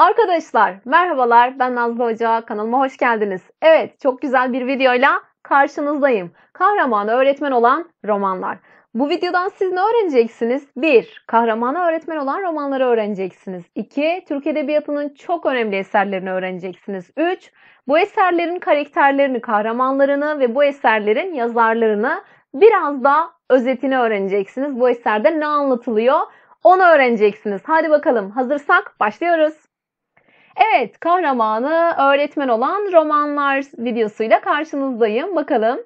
Arkadaşlar merhabalar ben Nazlı Hoca kanalıma hoş geldiniz. Evet çok güzel bir videoyla karşınızdayım. Kahramanı öğretmen olan romanlar. Bu videodan siz ne öğreneceksiniz? 1. Kahramana öğretmen olan romanları öğreneceksiniz. 2. Türk Edebiyatı'nın çok önemli eserlerini öğreneceksiniz. 3. Bu eserlerin karakterlerini, kahramanlarını ve bu eserlerin yazarlarını biraz da özetini öğreneceksiniz. Bu eserde ne anlatılıyor? Onu öğreneceksiniz. Hadi bakalım hazırsak başlıyoruz. Evet, kahramanı öğretmen olan romanlar videosuyla karşınızdayım. Bakalım.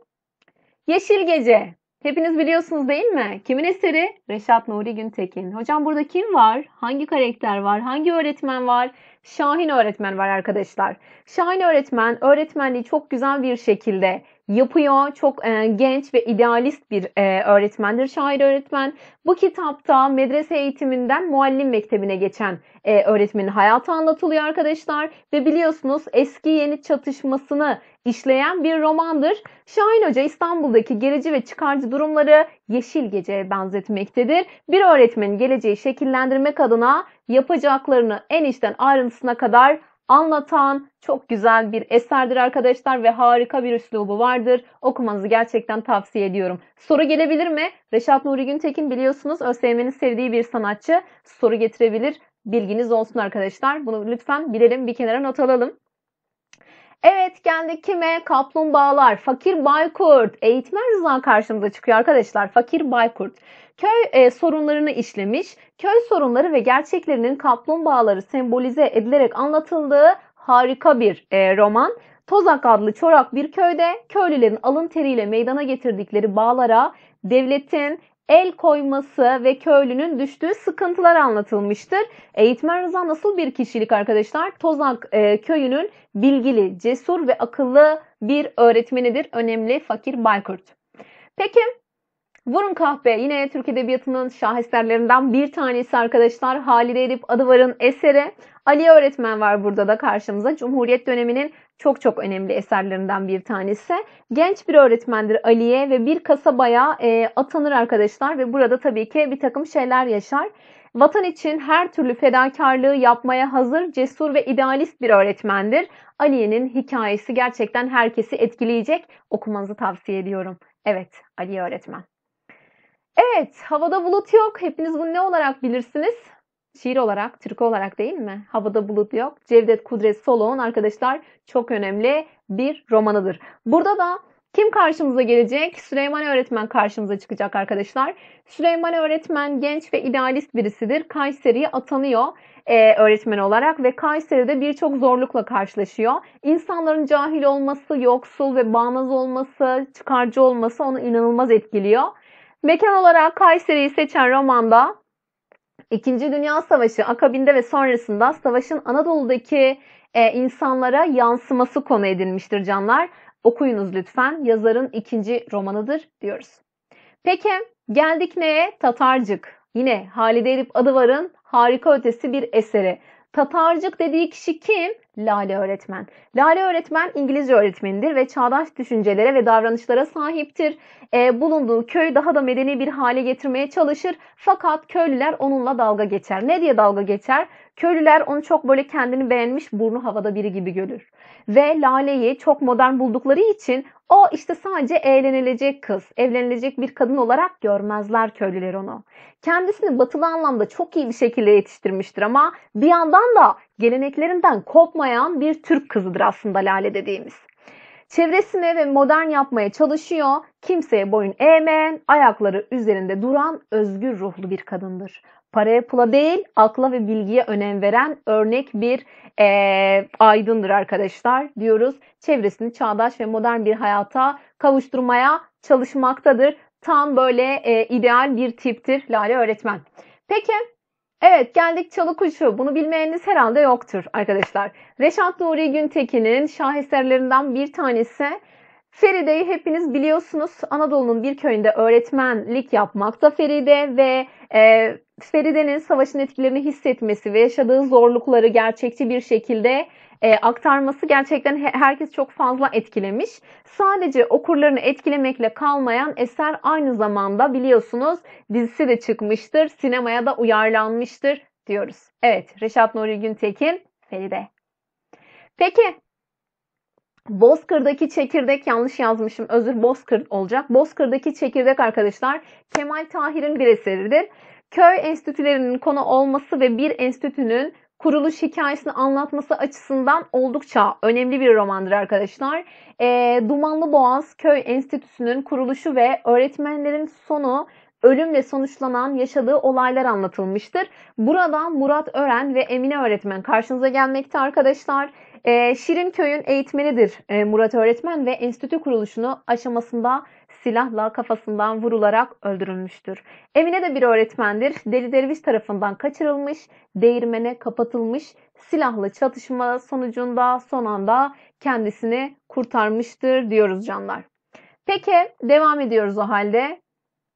Yeşil Gece. Hepiniz biliyorsunuz değil mi? Kimin eseri? Reşat Nuri Güntekin. Hocam burada kim var? Hangi karakter var? Hangi öğretmen var? Şahin öğretmen var arkadaşlar. Şahin öğretmen öğretmenliği çok güzel bir şekilde yapıyor. Çok e, genç ve idealist bir e, öğretmendir şair öğretmen. Bu kitapta medrese eğitiminden muallim mektebine geçen e, öğretmenin hayatı anlatılıyor arkadaşlar. Ve biliyorsunuz eski yeni çatışmasını işleyen bir romandır. Şahin Hoca İstanbul'daki gerici ve çıkarcı durumları Yeşil Gece'ye benzetmektedir. Bir öğretmenin geleceği şekillendirmek adına yapacaklarını en içten ayrıntısına kadar anlatan çok güzel bir eserdir arkadaşlar ve harika bir üslubu vardır. Okumanızı gerçekten tavsiye ediyorum. Soru gelebilir mi? Reşat Nuri Güntekin biliyorsunuz ÖSYM'nin sevdiği bir sanatçı. Soru getirebilir. Bilginiz olsun arkadaşlar. Bunu lütfen bilelim, bir kenara not alalım. Evet geldi kime? Kaplumbağalar. Fakir Baykurt. Eğitmen Rıza karşımıza çıkıyor arkadaşlar. Fakir Baykurt. Köy e, sorunlarını işlemiş. Köy sorunları ve gerçeklerinin kaplumbağaları sembolize edilerek anlatıldığı harika bir e, roman. Tozak adlı çorak bir köyde köylülerin alın teriyle meydana getirdikleri bağlara devletin el koyması ve köylünün düştüğü sıkıntılar anlatılmıştır. Eğitmen Rıza nasıl bir kişilik arkadaşlar? Tozak e, köyünün bilgili, cesur ve akıllı bir öğretmenidir. Önemli Fakir Baykurt. Peki Vurun Kahpe yine Türk Edebiyatı'nın şaheserlerinden bir tanesi arkadaşlar. Halide Edip Adıvar'ın eseri. Ali öğretmen var burada da karşımıza. Cumhuriyet döneminin çok çok önemli eserlerinden bir tanesi. Genç bir öğretmendir Ali'ye ve bir kasabaya e, atanır arkadaşlar ve burada tabii ki bir takım şeyler yaşar. Vatan için her türlü fedakarlığı yapmaya hazır, cesur ve idealist bir öğretmendir. Aliye'nin hikayesi gerçekten herkesi etkileyecek. Okumanızı tavsiye ediyorum. Evet, Aliye öğretmen. Evet, havada bulut yok. Hepiniz bunu ne olarak bilirsiniz? şiir olarak, türkü olarak değil mi? Havada bulut yok. Cevdet Kudret Soloğun arkadaşlar çok önemli bir romanıdır. Burada da kim karşımıza gelecek? Süleyman Öğretmen karşımıza çıkacak arkadaşlar. Süleyman Öğretmen genç ve idealist birisidir. Kayseri'ye atanıyor e, öğretmen olarak ve Kayseri'de birçok zorlukla karşılaşıyor. İnsanların cahil olması, yoksul ve bağnaz olması, çıkarcı olması onu inanılmaz etkiliyor. Mekan olarak Kayseri'yi seçen romanda İkinci Dünya Savaşı akabinde ve sonrasında savaşın Anadolu'daki e, insanlara yansıması konu edinmiştir canlar. Okuyunuz lütfen. Yazarın ikinci romanıdır diyoruz. Peki geldik neye? Tatarcık. Yine Halide Edip Adıvar'ın harika ötesi bir eseri. Tatarcık dediği kişi kim? Lale öğretmen. Lale öğretmen İngilizce öğretmenidir ve çağdaş düşüncelere ve davranışlara sahiptir. E, bulunduğu köy daha da medeni bir hale getirmeye çalışır. Fakat köylüler onunla dalga geçer. Ne diye dalga geçer? Köylüler onu çok böyle kendini beğenmiş burnu havada biri gibi görür ve Lale'yi çok modern buldukları için o işte sadece eğlenilecek kız, evlenilecek bir kadın olarak görmezler köylüler onu. Kendisini batılı anlamda çok iyi bir şekilde yetiştirmiştir ama bir yandan da geleneklerinden kopmayan bir Türk kızıdır aslında Lale dediğimiz. Çevresine ve modern yapmaya çalışıyor, kimseye boyun eğmeyen, ayakları üzerinde duran özgür ruhlu bir kadındır paraya pula değil akla ve bilgiye önem veren örnek bir e, aydındır arkadaşlar diyoruz. Çevresini çağdaş ve modern bir hayata kavuşturmaya çalışmaktadır. Tam böyle e, ideal bir tiptir Lale öğretmen. Peki Evet geldik Çalı Kuşu. Bunu bilmeyeniniz herhalde yoktur arkadaşlar. Reşat Nuri Güntekin'in şaheserlerinden bir tanesi. Feride'yi hepiniz biliyorsunuz. Anadolu'nun bir köyünde öğretmenlik yapmakta Feride ve e, Feride'nin savaşın etkilerini hissetmesi ve yaşadığı zorlukları gerçekçi bir şekilde e, aktarması gerçekten herkes çok fazla etkilemiş. Sadece okurlarını etkilemekle kalmayan eser aynı zamanda biliyorsunuz dizisi de çıkmıştır, sinemaya da uyarlanmıştır diyoruz. Evet, Reşat Nuri Güntekin, Feride. Peki, Bozkır'daki çekirdek yanlış yazmışım. Özür Bozkır olacak. Bozkır'daki çekirdek arkadaşlar Kemal Tahir'in bir eseridir köy enstitülerinin konu olması ve bir enstitünün kuruluş hikayesini anlatması açısından oldukça önemli bir romandır arkadaşlar. E, Dumanlı Boğaz Köy Enstitüsü'nün kuruluşu ve öğretmenlerin sonu ölümle sonuçlanan yaşadığı olaylar anlatılmıştır. Burada Murat Ören ve Emine Öğretmen karşınıza gelmekte arkadaşlar. E, Köy'ün eğitmenidir e, Murat Öğretmen ve enstitü kuruluşunu aşamasında silahla kafasından vurularak öldürülmüştür. Emine de bir öğretmendir. Deli Derviş tarafından kaçırılmış, değirmene kapatılmış, silahlı çatışma sonucunda son anda kendisini kurtarmıştır diyoruz canlar. Peki devam ediyoruz o halde.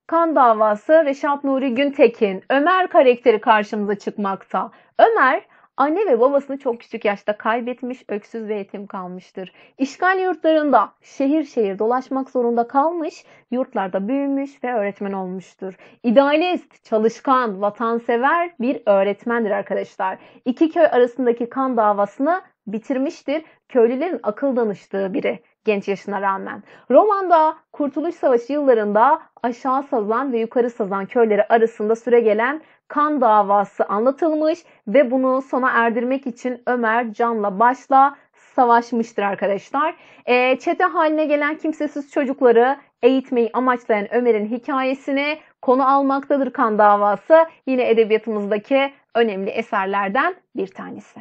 Kan davası Reşat Nuri Güntekin, Ömer karakteri karşımıza çıkmakta. Ömer Anne ve babasını çok küçük yaşta kaybetmiş, öksüz ve yetim kalmıştır. İşgal yurtlarında şehir şehir dolaşmak zorunda kalmış, yurtlarda büyümüş ve öğretmen olmuştur. İdealist, çalışkan, vatansever bir öğretmendir arkadaşlar. İki köy arasındaki kan davasını bitirmiştir. Köylülerin akıl danıştığı biri genç yaşına rağmen. Romanda Kurtuluş Savaşı yıllarında aşağı sazan ve yukarı sazan köyleri arasında süre gelen kan davası anlatılmış ve bunu sona erdirmek için Ömer canla başla savaşmıştır arkadaşlar. E, çete haline gelen kimsesiz çocukları eğitmeyi amaçlayan Ömer'in hikayesini konu almaktadır kan davası. Yine edebiyatımızdaki önemli eserlerden bir tanesi.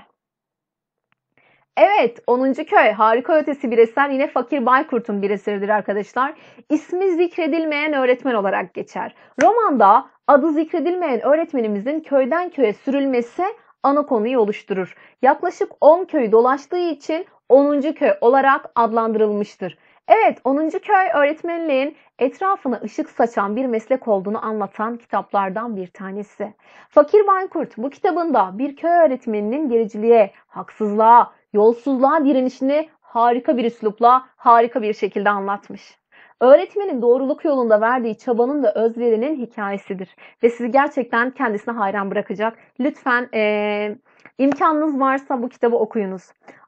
Evet 10. köy harika ötesi bir eser yine Fakir Baykurt'un bir eseridir arkadaşlar. İsmi zikredilmeyen öğretmen olarak geçer. Romanda adı zikredilmeyen öğretmenimizin köyden köye sürülmesi ana konuyu oluşturur. Yaklaşık 10 köyü dolaştığı için 10. köy olarak adlandırılmıştır. Evet 10. köy öğretmenliğin etrafına ışık saçan bir meslek olduğunu anlatan kitaplardan bir tanesi. Fakir Baykurt bu kitabında bir köy öğretmeninin gericiliğe, haksızlığa, yolsuzluğa direnişini harika bir üslupla, harika bir şekilde anlatmış. Öğretmenin doğruluk yolunda verdiği çabanın ve özverinin hikayesidir. Ve sizi gerçekten kendisine hayran bırakacak. Lütfen ee, imkanınız varsa bu kitabı okuyunuz.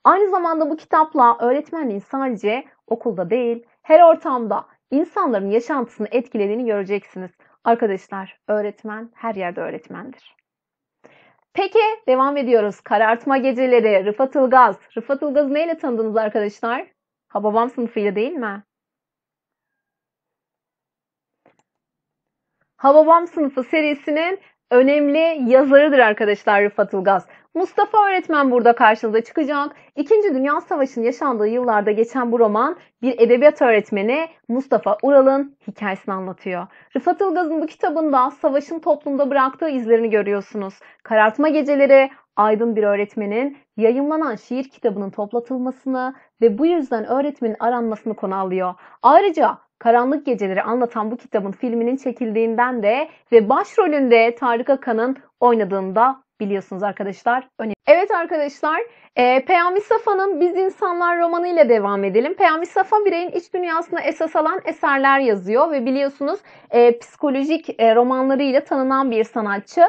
Aynı zamanda bu kitapla öğretmenliğin sadece okulda değil, her ortamda insanların yaşantısını etkilediğini göreceksiniz. Arkadaşlar, öğretmen her yerde öğretmendir. Peki devam ediyoruz. Karartma geceleri, Rıfat Ilgaz. Rıfat Ilgaz neyle tanıdınız arkadaşlar? Hababam sınıfıyla değil mi? Hababam sınıfı serisinin önemli yazarıdır arkadaşlar Rıfat Ilgaz. Mustafa öğretmen burada karşınıza çıkacak. İkinci Dünya Savaşı'nın yaşandığı yıllarda geçen bu roman bir edebiyat öğretmeni Mustafa Ural'ın hikayesini anlatıyor. Rıfat Ilgaz'ın bu kitabında savaşın toplumda bıraktığı izlerini görüyorsunuz. Karartma geceleri, aydın bir öğretmenin yayınlanan şiir kitabının toplatılmasını ve bu yüzden öğretmenin aranmasını konu alıyor. Ayrıca Karanlık Geceleri anlatan bu kitabın filminin çekildiğinden de ve başrolünde Tarık Akan'ın oynadığında biliyorsunuz arkadaşlar. Önemli. Evet arkadaşlar, e, Peyami Safa'nın Biz İnsanlar romanıyla devam edelim. Peyami Safa bireyin iç dünyasına esas alan eserler yazıyor ve biliyorsunuz e, psikolojik e, romanlarıyla tanınan bir sanatçı.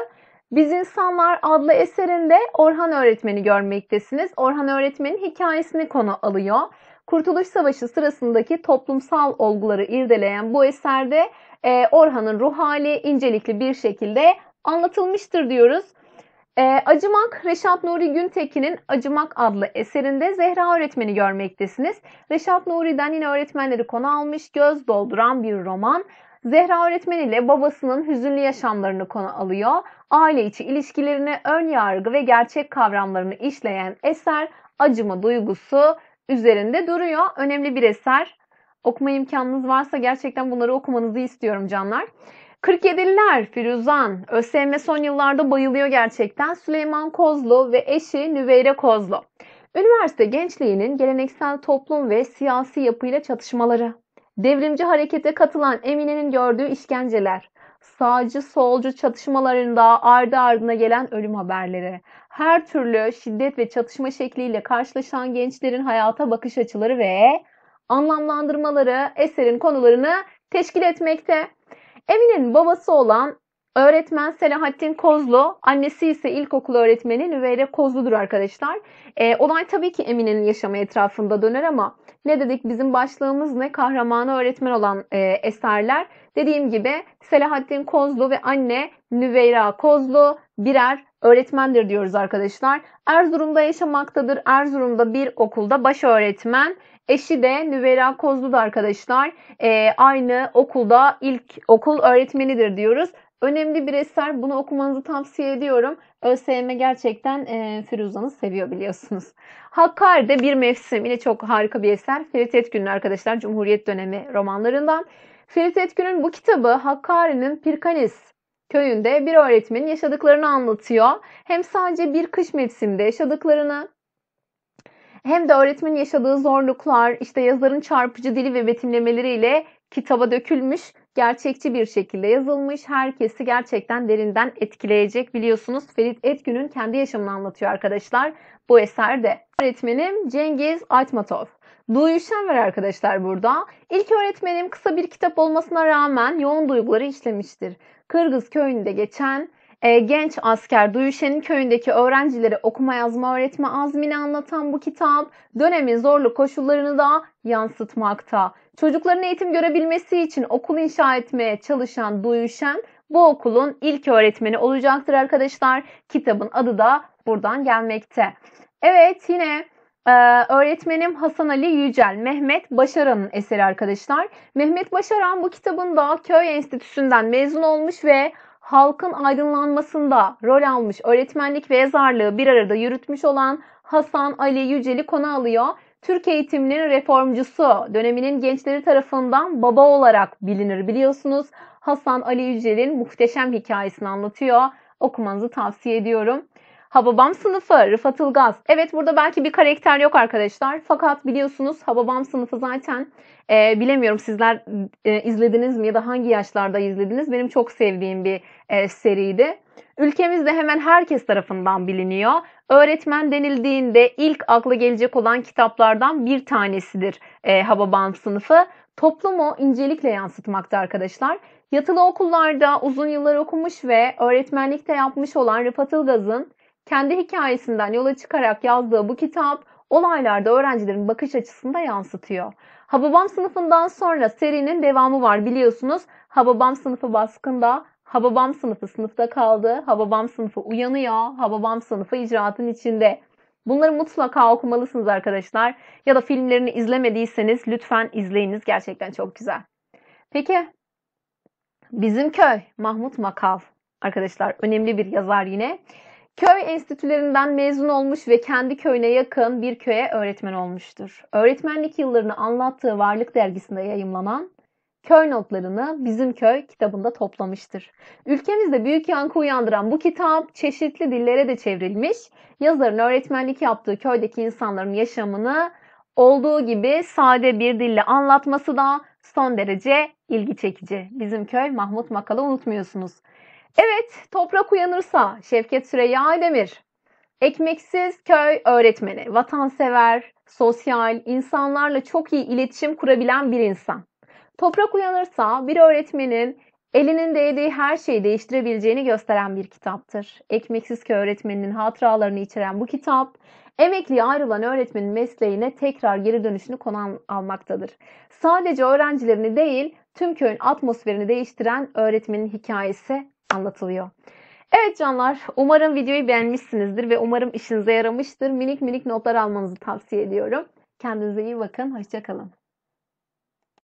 Biz İnsanlar adlı eserinde Orhan öğretmeni görmektesiniz. Orhan öğretmenin hikayesini konu alıyor. Kurtuluş Savaşı sırasındaki toplumsal olguları irdeleyen bu eserde e, Orhan'ın ruh hali incelikli bir şekilde anlatılmıştır diyoruz. E, Acımak, Reşat Nuri Güntekin'in Acımak adlı eserinde Zehra öğretmeni görmektesiniz. Reşat Nuri'den yine öğretmenleri konu almış, göz dolduran bir roman. Zehra öğretmen ile babasının hüzünlü yaşamlarını konu alıyor. Aile içi ilişkilerini, ön yargı ve gerçek kavramlarını işleyen eser acıma duygusu üzerinde duruyor. Önemli bir eser. Okuma imkanınız varsa gerçekten bunları okumanızı istiyorum canlar. 47'liler Firuzan, ÖSYM son yıllarda bayılıyor gerçekten Süleyman Kozlu ve eşi Nüveyre Kozlu. Üniversite gençliğinin geleneksel toplum ve siyasi yapıyla çatışmaları. Devrimci harekete katılan Emine'nin gördüğü işkenceler. Sağcı solcu çatışmalarında ardı ardına gelen ölüm haberleri. Her türlü şiddet ve çatışma şekliyle karşılaşan gençlerin hayata bakış açıları ve anlamlandırmaları eserin konularını teşkil etmekte. Emine'nin babası olan öğretmen Selahattin Kozlu, annesi ise ilkokul öğretmeni Nüveyre Kozlu'dur arkadaşlar. E, olay tabii ki Emine'nin yaşamı etrafında döner ama ne dedik bizim başlığımız ne? Kahramanı öğretmen olan e, eserler. Dediğim gibi Selahattin Kozlu ve anne Nüveyra Kozlu birer öğretmendir diyoruz arkadaşlar. Erzurum'da yaşamaktadır. Erzurum'da bir okulda baş öğretmen Eşi de Nüvera Kozlu arkadaşlar e, aynı okulda ilk okul öğretmenidir diyoruz. Önemli bir eser. Bunu okumanızı tavsiye ediyorum. ÖSYM gerçekten e, Firuzan'ı seviyor biliyorsunuz. Hakkari'de Bir Mevsim yine çok harika bir eser. Ferit Etgün'ün arkadaşlar Cumhuriyet dönemi romanlarından. Ferit Etgün'ün bu kitabı Hakkari'nin Pirkanis köyünde bir öğretmenin yaşadıklarını anlatıyor. Hem sadece bir kış mevsimde yaşadıklarını hem de öğretmenin yaşadığı zorluklar, işte yazarın çarpıcı dili ve betimlemeleriyle kitaba dökülmüş, gerçekçi bir şekilde yazılmış, herkesi gerçekten derinden etkileyecek. Biliyorsunuz Ferit Etgün'ün kendi yaşamını anlatıyor arkadaşlar bu eserde. Öğretmenim Cengiz Aytmatov. Duyuşen var arkadaşlar burada. İlk öğretmenim kısa bir kitap olmasına rağmen yoğun duyguları işlemiştir. Kırgız köyünde geçen e, genç asker Duyuşen'in köyündeki öğrencilere okuma yazma öğretme azmini anlatan bu kitap dönemin zorlu koşullarını da yansıtmakta. Çocukların eğitim görebilmesi için okul inşa etmeye çalışan Duyuşen bu okulun ilk öğretmeni olacaktır arkadaşlar. Kitabın adı da buradan gelmekte. Evet yine ee, öğretmenim Hasan Ali Yücel, Mehmet Başaran'ın eseri arkadaşlar. Mehmet Başaran bu kitabın da Köy Enstitüsü'nden mezun olmuş ve halkın aydınlanmasında rol almış öğretmenlik ve yazarlığı bir arada yürütmüş olan Hasan Ali Yücel'i konu alıyor. Türk eğitiminin reformcusu, döneminin gençleri tarafından baba olarak bilinir biliyorsunuz. Hasan Ali Yücel'in muhteşem hikayesini anlatıyor. Okumanızı tavsiye ediyorum. Hababam sınıfı Rıfat Ilgaz. Evet burada belki bir karakter yok arkadaşlar. Fakat biliyorsunuz Hababam sınıfı zaten e, bilemiyorum sizler e, izlediniz mi ya da hangi yaşlarda izlediniz. Benim çok sevdiğim bir e, seriydi. Ülkemizde hemen herkes tarafından biliniyor. Öğretmen denildiğinde ilk akla gelecek olan kitaplardan bir tanesidir e, Hababam sınıfı. Toplumu incelikle yansıtmakta arkadaşlar. Yatılı okullarda uzun yıllar okumuş ve öğretmenlikte yapmış olan Rıfat Ilgaz'ın kendi hikayesinden yola çıkarak yazdığı bu kitap olaylarda öğrencilerin bakış açısında yansıtıyor. Hababam sınıfından sonra serinin devamı var biliyorsunuz. Hababam sınıfı baskında, Hababam sınıfı sınıfta kaldı, Hababam sınıfı uyanıyor, Hababam sınıfı icraatın içinde. Bunları mutlaka okumalısınız arkadaşlar. Ya da filmlerini izlemediyseniz lütfen izleyiniz. Gerçekten çok güzel. Peki Bizim Köy Mahmut Makal arkadaşlar önemli bir yazar yine. Köy enstitülerinden mezun olmuş ve kendi köyüne yakın bir köye öğretmen olmuştur. Öğretmenlik yıllarını anlattığı Varlık dergisinde yayımlanan köy notlarını Bizim Köy kitabında toplamıştır. Ülkemizde büyük yankı uyandıran bu kitap çeşitli dillere de çevrilmiş. Yazarın öğretmenlik yaptığı köydeki insanların yaşamını olduğu gibi sade bir dille anlatması da son derece ilgi çekici. Bizim Köy Mahmut Makal'ı unutmuyorsunuz. Evet, toprak uyanırsa Şevket Süreyya Demir, Ekmeksiz köy öğretmeni, vatansever, sosyal, insanlarla çok iyi iletişim kurabilen bir insan. Toprak uyanırsa bir öğretmenin elinin değdiği her şeyi değiştirebileceğini gösteren bir kitaptır. Ekmeksiz köy öğretmeninin hatıralarını içeren bu kitap, emekli ayrılan öğretmenin mesleğine tekrar geri dönüşünü konan almaktadır. Sadece öğrencilerini değil, tüm köyün atmosferini değiştiren öğretmenin hikayesi anlatılıyor. Evet canlar, umarım videoyu beğenmişsinizdir ve umarım işinize yaramıştır. Minik minik notlar almanızı tavsiye ediyorum. Kendinize iyi bakın, hoşçakalın.